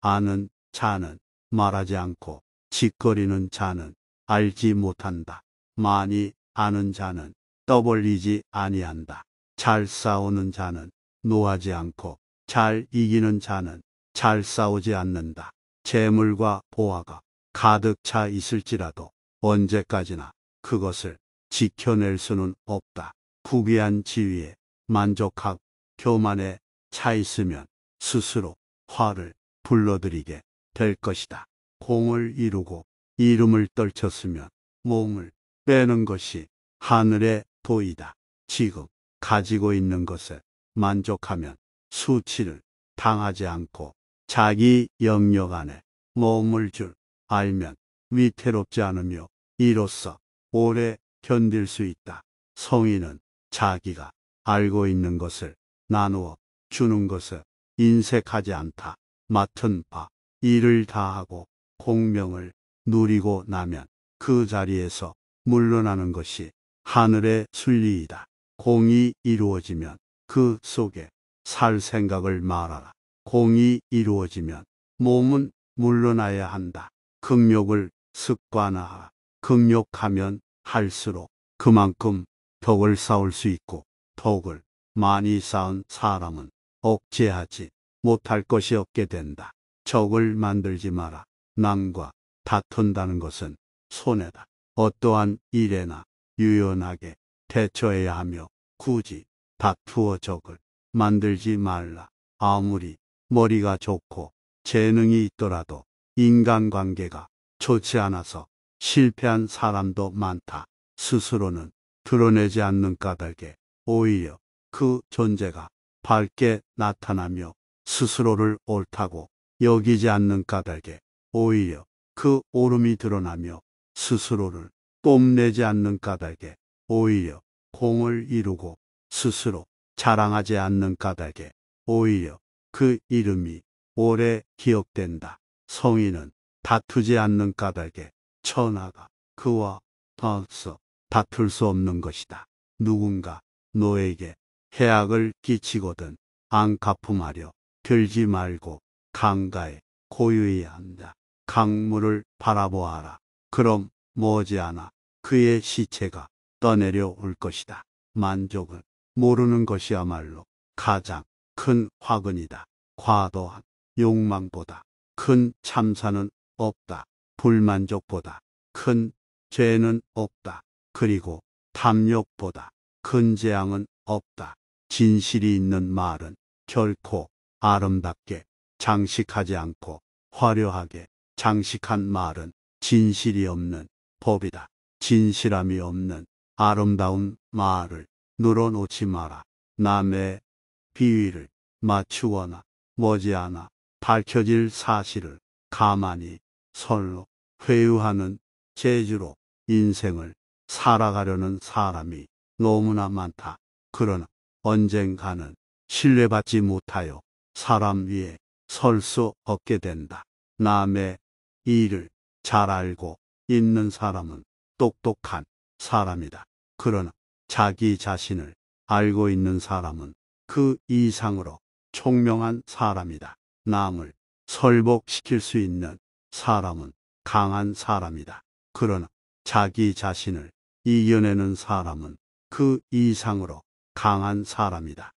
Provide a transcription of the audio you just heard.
아는 자는 말하지 않고 짓거리는 자는 알지 못한다. 많이 아는 자는 떠벌리지 아니한다. 잘 싸우는 자는 노하지 않고 잘 이기는 자는 잘 싸우지 않는다. 재물과 보화가 가득 차 있을지라도 언제까지나 그것을 지켜낼 수는 없다. 부귀한 지위에 만족하고 교만에 차 있으면 스스로 화를 불러들이게 될 것이다. 공을 이루고 이름을 떨쳤으면 몸을 빼는 것이 하늘의 도이다. 지금 가지고 있는 것에 만족하면 수치를 당하지 않고 자기 영역 안에 머물 줄 알면 위태롭지 않으며 이로써 오래 견딜 수 있다. 성인은 자기가 알고 있는 것을 나누어 주는 것을 인색하지 않다. 맡은 바 일을 다하고 공명을 누리고 나면 그 자리에서 물러나는 것이 하늘의 순리이다. 공이 이루어지면 그 속에 살 생각을 말하라. 공이 이루어지면 몸은 물러나야 한다. 금욕을 습관화하라. 금욕하면 할수록 그만큼 덕을 쌓을 수 있고 덕을 많이 쌓은 사람은 억제하지 못할 것이 없게 된다. 적을 만들지 마라. 남과 다툰다는 것은 손해다. 어떠한 일에나 유연하게 대처해야 하며 굳이 다투어 적을 만들지 말라. 아무리 머리가 좋고 재능이 있더라도 인간관계가 좋지 않아서 실패한 사람도 많다. 스스로는 드러내지 않는 까닭에 오히려 그 존재가 밝게 나타나며 스스로를 옳다고 여기지 않는 까닭에 오히려 그 오름이 드러나며 스스로를 뽐내지 않는 까닭에 오히려 공을 이루고 스스로 자랑하지 않는 까닭에 오히려 그 이름이 오래 기억된다. 성인은 다투지 않는 까닭에 천하가 그와 더서 다툴 수 없는 것이다. 누군가 너에게 해악을 끼치거든 안 갚음하려 들지 말고 강가에 고유히 한다. 강물을 바라보아라. 그럼 머지않아 그의 시체가 떠내려 올 것이다. 만족은 모르는 것이야말로 가장 큰 화근이다. 과도한 욕망보다 큰 참사는 없다. 불만족보다 큰 죄는 없다. 그리고 탐욕보다 큰 재앙은 없다. 진실이 있는 말은 결코 아름답게 장식하지 않고 화려하게 장식한 말은 진실이 없는 법이다. 진실함이 없는 아름다운 말을 늘어놓지 마라. 남의 비위를 맞추거나 머지않아 밝혀질 사실을 가만히 설로 회유하는 재주로 인생을 살아가려는 사람이 너무나 많다. 그러나 언젠가는 신뢰받지 못하여 사람 위에 설 수 없게 된다. 남의 일을 잘 알고 있는 사람은 똑똑한 사람이다. 그러나 자기 자신을 알고 있는 사람은 그 이상으로 총명한 사람이다. 남을 설복시킬 수 있는 사람은 강한 사람이다. 그러나 자기 자신을 이겨내는 사람은 그 이상으로 강한 사람이다.